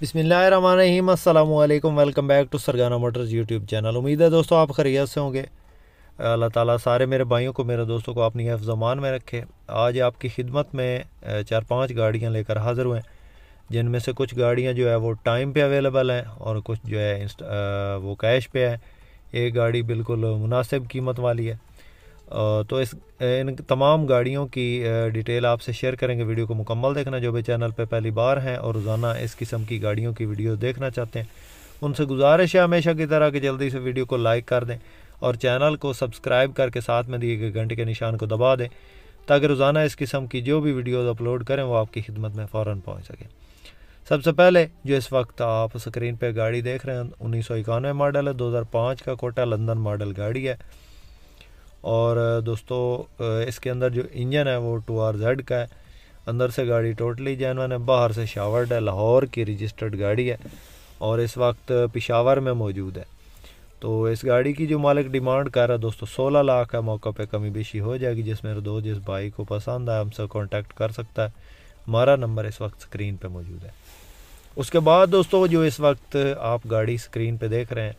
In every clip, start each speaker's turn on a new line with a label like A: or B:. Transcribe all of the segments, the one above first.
A: बिसमीम अल्लाम welcome back to Sargana motors YouTube channel उम्मीद है दोस्तों आप खरीत से होंगे अल्लाह ताला सारे मेरे भाइयों को मेरे दोस्तों को अपनी हफ में रखे आज आपकी खिदमत में चार पांच गाड़ियां लेकर हाज़िर हुए जिनमें से कुछ गाड़ियां जो है वो टाइम पे अवेलेबल हैं और कुछ जो है वो कैश पे है एक गाड़ी बिल्कुल मुनासिब कीमत वाली है तो इस इन तमाम गाड़ियों की डिटेल आपसे शेयर करेंगे वीडियो को मुकम्मल देखना जो भी चैनल पर पहली बार हैं और रोज़ाना इस किस्म की गाड़ियों की वीडियो देखना चाहते हैं उनसे गुजारिश है हमेशा की तरह कि जल्दी से वीडियो को लाइक कर दें और चैनल को सब्सक्राइब करके साथ में दिए गए घंटे के निशान को दबा दें ताकि रोज़ाना इस किस्म की जो भी वीडियोज़ अपलोड करें वो आपकी खिदमत में फ़ौर पहुँच सकें सबसे पहले जो इस वक्त आप स्क्रीन पर गाड़ी देख रहे हैं उन्नीस सौ इक्यानवे मॉडल है दो हज़ार पाँच का कोटा लंदन मॉडल गाड़ी है और दोस्तों इसके अंदर जो इंजन है वो टू आर जेड का है अंदर से गाड़ी टोटली जैनवन है बाहर से शावर्ड है लाहौर की रजिस्टर्ड गाड़ी है और इस वक्त पिशावर में मौजूद है तो इस गाड़ी की जो मालिक डिमांड कर रहा है दोस्तों सोलह लाख है मौका पे कमी बेशी हो जाएगी मेरे दो जिस भाई को पसंद है हमसे कॉन्टेक्ट कर सकता है हमारा नंबर इस वक्त स्क्रीन पर मौजूद है उसके बाद दोस्तों जो इस वक्त आप गाड़ी स्क्रीन पर देख रहे हैं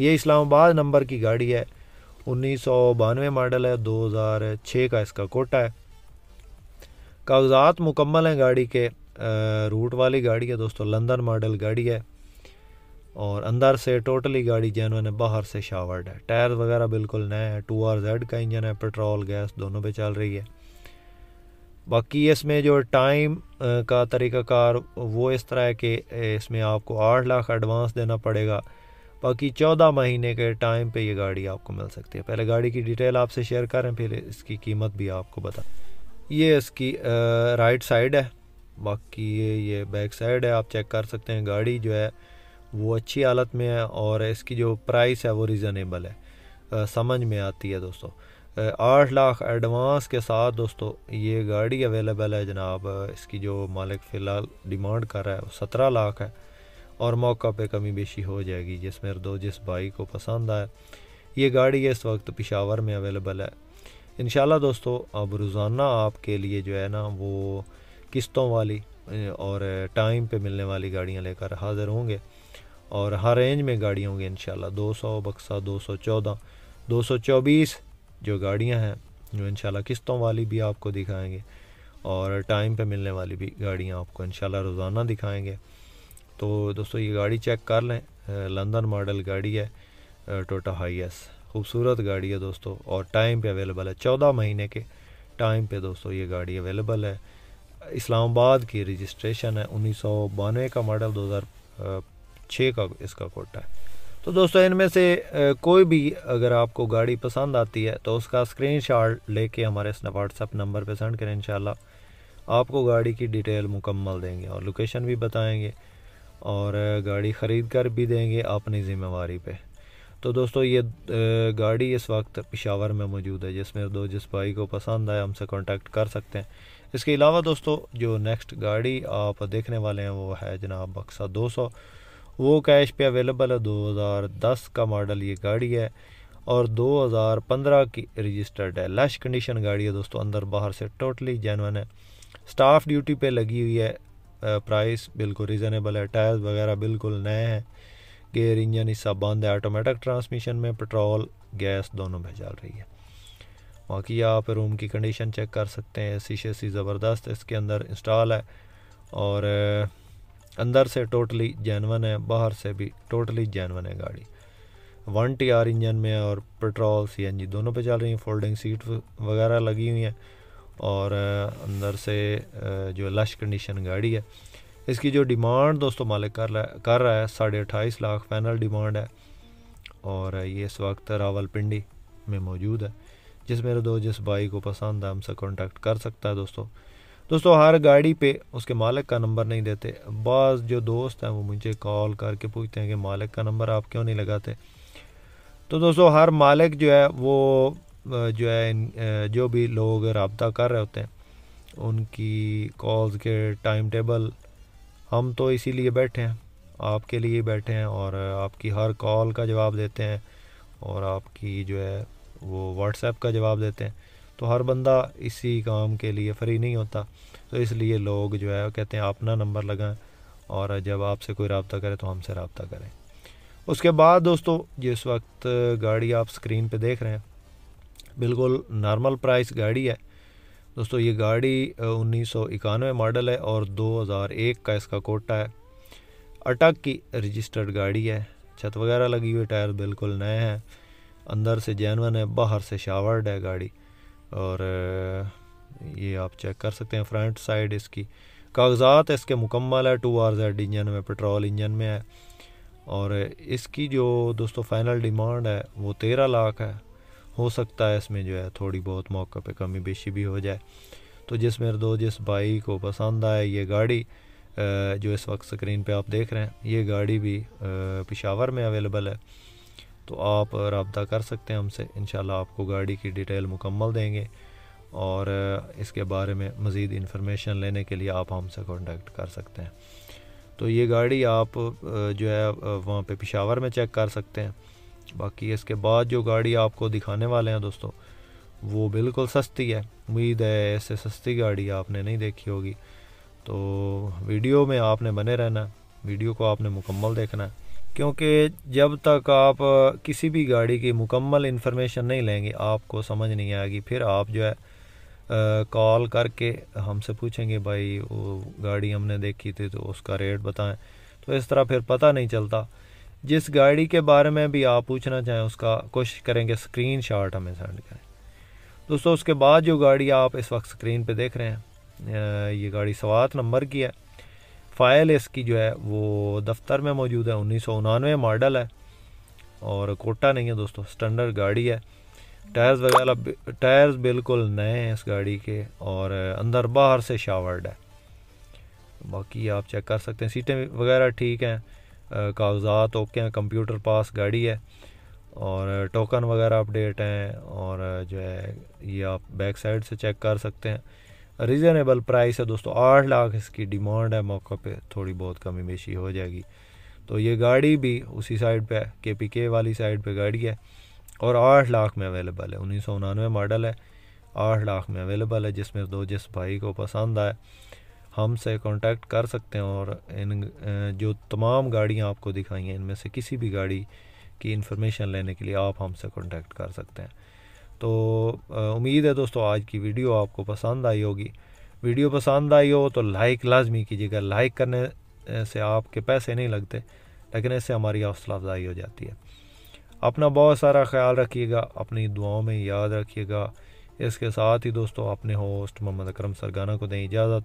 A: ये इस्लामाबाद नंबर की गाड़ी है उन्नीस सौ बानवे मॉडल है दो हज़ार छः का इसका कोटा है कागज़ात मुकम्मल हैं गाड़ी के रूट वाली गाड़ी है दोस्तों लंदन मॉडल गाड़ी है और अंदर से टोटली गाड़ी जैनवन है बाहर से शावर्ड है टायर वगैरह बिल्कुल नए हैं टू आर जेड का इंजन है पेट्रोल गैस दोनों पे चल रही है बाकी इसमें जो टाइम का तरीक़ाकार वो इस तरह है कि इसमें आपको आठ लाख एडवांस देना पड़ेगा बाकी चौदह महीने के टाइम पे ये गाड़ी आपको मिल सकती है पहले गाड़ी की डिटेल आपसे शेयर करें फिर इसकी कीमत भी आपको बता ये इसकी राइट साइड है बाकी ये ये बैक साइड है आप चेक कर सकते हैं गाड़ी जो है वो अच्छी हालत में है और इसकी जो प्राइस है वो रिज़नेबल है आ, समझ में आती है दोस्तों आठ लाख एडवांस के साथ दोस्तों ये गाड़ी अवेलेबल है जनाब इसकी जो मालिक फ़िलहाल डिमांड कर रहा है वो सत्रह लाख है और मौका पे कमी बेशी हो जाएगी जिस दो जिस भाई को पसंद आए ये गाड़ी इस वक्त पिशावर में अवेलेबल है इन दोस्तों अब रोज़ाना आपके लिए जो है ना वो किस्तों वाली और टाइम पे मिलने वाली गाड़ियाँ लेकर हाज़िर होंगे और हर रेंज में गाड़ियाँ होंगी इन दो सौ बक्सा दो सौ चौदह दो सौ चौबीस जो गाड़ियाँ हैं जो इन किस्तों वाली भी आपको दिखाएँगे और टाइम पे मिलने वाली भी गाड़ियाँ आपको इन रोज़ाना दिखाएँगे तो दोस्तों ये गाड़ी चेक कर लें लंदन मॉडल गाड़ी है टोटा हाई एस खूबसूरत गाड़ी है दोस्तों और टाइम पे अवेलेबल है चौदह महीने के टाइम पे दोस्तों ये गाड़ी अवेलेबल है इस्लामाबाद की रजिस्ट्रेशन है उन्नीस सौ बानवे का मॉडल दो हज़ार छः का इसका कोटा है तो दोस्तों इनमें से कोई भी अगर आपको गाड़ी पसंद आती है तो उसका स्क्रीन शॉट लेके हमारे इस व्हाट्सअप नंबर पर सेंड करें इन आपको गाड़ी की डिटेल मुकम्मल देंगे और लोकेशन भी बताएँगे और गाड़ी ख़रीद कर भी देंगे अपनी ज़िम्मेवारी पे तो दोस्तों ये गाड़ी इस वक्त पिशावर में मौजूद है जिसमें दो जिस भाई को पसंद आए हमसे कांटेक्ट कर सकते हैं इसके अलावा दोस्तों जो नेक्स्ट गाड़ी आप देखने वाले हैं वो है जनाब बक्सा 200 वो कैश पे अवेलेबल है 2010 का मॉडल ये गाड़ी है और 2015 की रजिस्टर्ड है लश कंडीशन गाड़ी है दोस्तों अंदर बाहर से टोटली जैन है स्टाफ ड्यूटी पे लगी हुई है प्राइस बिल्कुल रिजनेबल है टायर्स वगैरह बिल्कुल नए हैं गेयर इंजन सब बंद है ऑटोमेटिक ट्रांसमिशन में पेट्रोल गैस दोनों में चल रही है बाकी आप रूम की कंडीशन चेक कर सकते हैं शीशे सी ज़बरदस्त इसके अंदर इंस्टॉल है और अंदर से टोटली जैनवन है बाहर से भी टोटली जैनवन है गाड़ी वन टी आर इंजन में और पेट्रोल सी एन जी दोनों पर चल रही हैं फोल्डिंग सीट वगैरह लगी हुई हैं और अंदर से जो लश कंडीशन गाड़ी है इसकी जो डिमांड दोस्तों मालिक कर रहा है कर रहा है साढ़े अट्ठाईस लाख फाइनल डिमांड है और ये इस वक्त रावलपिंडी में मौजूद है जिस मेरे दो जिस भाई को पसंद है हमसे कांटेक्ट कर सकता है दोस्तों दोस्तों हर गाड़ी पे उसके मालिक का नंबर नहीं देते बाज़ जो दोस्त हैं वो मुझे कॉल करके पूछते हैं कि मालिक का नंबर आप क्यों नहीं लगाते तो दोस्तों हर मालिक जो है वो जो है जो भी लोग रबता कर रहे होते हैं उनकी कॉल्स के टाइम टेबल हम तो इसीलिए बैठे हैं आपके लिए बैठे हैं और आपकी हर कॉल का जवाब देते हैं और आपकी जो है वो व्हाट्सएप का जवाब देते हैं तो हर बंदा इसी काम के लिए फ्री नहीं होता तो इसलिए लोग जो है कहते हैं अपना नंबर लगाएं और जब आपसे कोई रबता करे तो हमसे रबता करें उसके बाद दोस्तों जिस वक्त गाड़ी आप स्क्रीन पे देख रहे हैं बिल्कुल नॉर्मल प्राइस गाड़ी है दोस्तों ये गाड़ी उन्नीस मॉडल है और 2001 का इसका कोटा है अटक की रजिस्टर्ड गाड़ी है छत वगैरह लगी हुई टायर बिल्कुल नए हैं अंदर से जैनवन है बाहर से शावर्ड है गाड़ी और ये आप चेक कर सकते हैं फ्रंट साइड इसकी कागजात इसके मुकम्मल है टू आर जेड इंजन में पेट्रोल इंजन में है और इसकी जो दोस्तों फाइनल डिमांड है वो तेरह लाख है हो सकता है इसमें जो है थोड़ी बहुत मौके पे कमी बेशी भी हो जाए तो जिस मेरे दो जिस भाई को पसंद आए ये गाड़ी जो इस वक्त स्क्रीन पे आप देख रहे हैं ये गाड़ी भी पिशावर में अवेलेबल है तो आप रबता कर सकते हैं हमसे इन आपको गाड़ी की डिटेल मुकम्मल देंगे और इसके बारे में मज़ीद इन्फॉर्मेशन लेने के लिए आप हमसे कॉन्टेक्ट कर सकते हैं तो ये गाड़ी आप जो है वहाँ पे पिशावर में चेक कर सकते हैं बाकी इसके बाद जो गाड़ी आपको दिखाने वाले हैं दोस्तों वो बिल्कुल सस्ती है उम्मीद है ऐसे सस्ती गाड़ी आपने नहीं देखी होगी तो वीडियो में आपने बने रहना वीडियो को आपने मुकम्मल देखना है क्योंकि जब तक आप किसी भी गाड़ी की मुकम्मल इन्फॉर्मेशन नहीं लेंगे आपको समझ नहीं आएगी फिर आप जो है कॉल करके हमसे पूछेंगे भाई वो गाड़ी हमने देखी थी तो उसका रेट बताएं तो इस तरह फिर पता नहीं चलता जिस गाड़ी के बारे में भी आप पूछना चाहें उसका कोशिश करेंगे स्क्रीन शॉट हमें सेंड करें दोस्तों उसके बाद जो गाड़ी आप इस वक्त स्क्रीन पे देख रहे हैं ये गाड़ी सवात नंबर की है फ़ाइल इसकी जो है वो दफ्तर में मौजूद है उन्नीस मॉडल है और कोटा नहीं है दोस्तों स्टैंडर्ड गाड़ी है टायर्स वगैरह टायर्स बिल्कुल नए हैं इस गाड़ी के और अंदर बाहर से शावर्ड है बाकी आप चेक कर सकते हैं सीटें वगैरह ठीक हैं कागज़ात ओके हैं कंप्यूटर पास गाड़ी है और टोकन वगैरह अपडेट हैं और जो है ये आप बैक साइड से चेक कर सकते हैं रीज़नेबल प्राइस है दोस्तों आठ लाख इसकी डिमांड है मौके पे थोड़ी बहुत कमी बेशी हो जाएगी तो ये गाड़ी भी उसी साइड पे के पी के वाली साइड पे गाड़ी है और आठ लाख में अवेलेबल है उन्नीस सौ उनानवे मॉडल है आठ लाख में अवेलेबल है जिसमें दो जिस भाई को पसंद आए हमसे कांटेक्ट कर सकते हैं और इन जो तमाम गाड़ियाँ आपको दिखाई हैं इनमें से किसी भी गाड़ी की इन्फॉर्मेशन लेने के लिए आप हमसे कांटेक्ट कर सकते हैं तो उम्मीद है दोस्तों आज की वीडियो आपको पसंद आई होगी वीडियो पसंद आई हो तो लाइक लाजमी कीजिएगा लाइक करने से आपके पैसे नहीं लगते लेकिन इससे हमारी हौसला अफजाई हो जाती है अपना बहुत सारा ख्याल रखिएगा अपनी दुआओं में याद रखिएगा इसके साथ ही दोस्तों अपने होस्ट मोहम्मद अक्रम सरगाना को दें इजाज़त